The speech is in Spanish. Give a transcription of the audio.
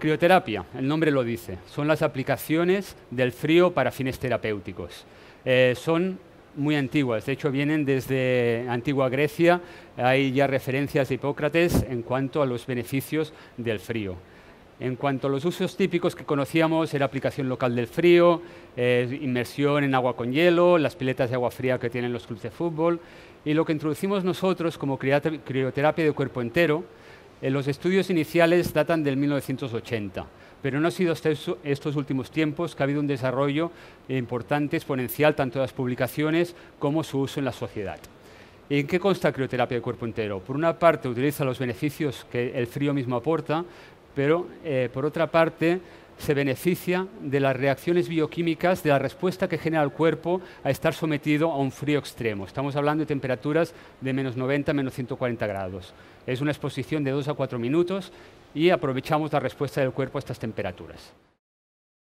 Crioterapia, el nombre lo dice, son las aplicaciones del frío para fines terapéuticos. Eh, son muy antiguas, de hecho vienen desde antigua Grecia, hay ya referencias de Hipócrates en cuanto a los beneficios del frío. En cuanto a los usos típicos que conocíamos, era aplicación local del frío, eh, inmersión en agua con hielo, las piletas de agua fría que tienen los clubes de fútbol, y lo que introducimos nosotros como crioterapia de cuerpo entero, eh, los estudios iniciales datan del 1980, pero no ha sido hasta estos últimos tiempos que ha habido un desarrollo importante, exponencial, tanto de las publicaciones como su uso en la sociedad. ¿En qué consta crioterapia de cuerpo entero? Por una parte, utiliza los beneficios que el frío mismo aporta, pero eh, por otra parte, se beneficia de las reacciones bioquímicas, de la respuesta que genera el cuerpo a estar sometido a un frío extremo. Estamos hablando de temperaturas de menos 90, menos 140 grados. Es una exposición de 2 a 4 minutos y aprovechamos la respuesta del cuerpo a estas temperaturas.